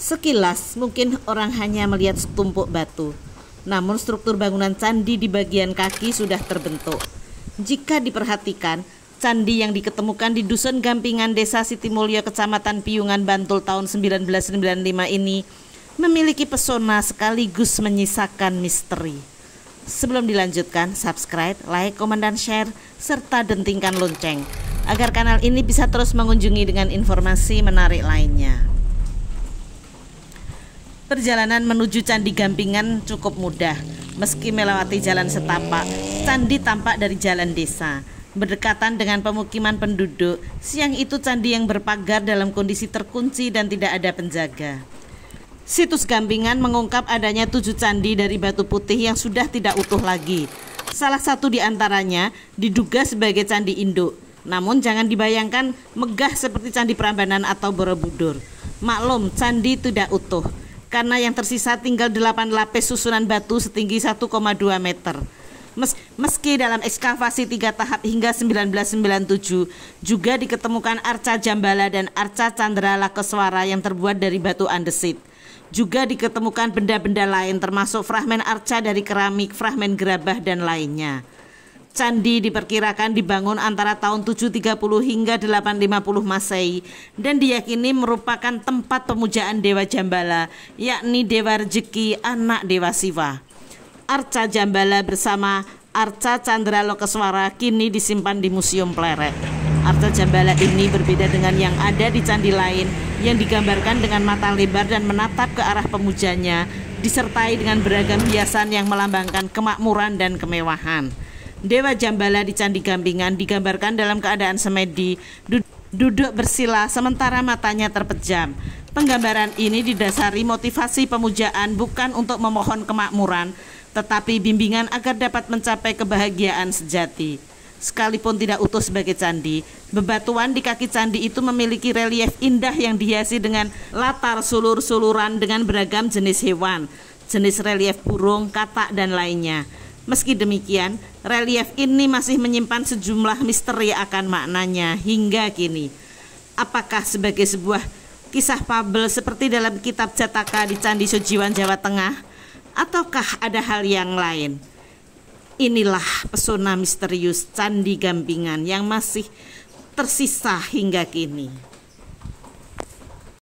Sekilas mungkin orang hanya melihat setumpuk batu, namun struktur bangunan candi di bagian kaki sudah terbentuk. Jika diperhatikan, candi yang diketemukan di Dusun Gampingan Desa Sitimulyo Kecamatan Piungan Bantul tahun 1995 ini memiliki pesona sekaligus menyisakan misteri. Sebelum dilanjutkan, subscribe, like, komen, dan share, serta dentingkan lonceng agar kanal ini bisa terus mengunjungi dengan informasi menarik lainnya. Perjalanan menuju Candi Gampingan cukup mudah. Meski melewati jalan setapak, candi tampak dari jalan desa. Berdekatan dengan pemukiman penduduk, siang itu candi yang berpagar dalam kondisi terkunci dan tidak ada penjaga. Situs Gampingan mengungkap adanya tujuh candi dari batu putih yang sudah tidak utuh lagi. Salah satu di antaranya diduga sebagai candi induk. Namun jangan dibayangkan megah seperti candi Prambanan atau Borobudur. Maklum, candi tidak utuh karena yang tersisa tinggal 8 lapis susunan batu setinggi 1,2 meter. meski dalam ekskavasi tiga tahap hingga 1997 juga diketemukan arca Jambala dan arca Chandra Lakeswara yang terbuat dari batu andesit. Juga diketemukan benda-benda lain termasuk fragmen arca dari keramik, fragmen gerabah dan lainnya. Candi diperkirakan dibangun antara tahun 730 hingga 850 Masehi dan diyakini merupakan tempat pemujaan Dewa Jambala, yakni Dewa Rejeki, anak Dewa Siwa. Arca Jambala bersama Arca Chandra Lokeswara kini disimpan di Museum Pleret. Arca Jambala ini berbeda dengan yang ada di candi lain yang digambarkan dengan mata lebar dan menatap ke arah pemujanya disertai dengan beragam hiasan yang melambangkan kemakmuran dan kemewahan. Dewa Jambala di Candi Gambingan digambarkan dalam keadaan semedi duduk bersila sementara matanya terpejam. Penggambaran ini didasari motivasi pemujaan bukan untuk memohon kemakmuran, tetapi bimbingan agar dapat mencapai kebahagiaan sejati. Sekalipun tidak utuh sebagai candi, bebatuan di kaki candi itu memiliki relief indah yang dihiasi dengan latar sulur-suluran dengan beragam jenis hewan, jenis relief burung, katak, dan lainnya. Meski demikian, relief ini masih menyimpan sejumlah misteri akan maknanya hingga kini. Apakah sebagai sebuah kisah fabel seperti dalam kitab cetaka di Candi Sojiwan Jawa Tengah ataukah ada hal yang lain? Inilah pesona misterius Candi Gampingan yang masih tersisa hingga kini.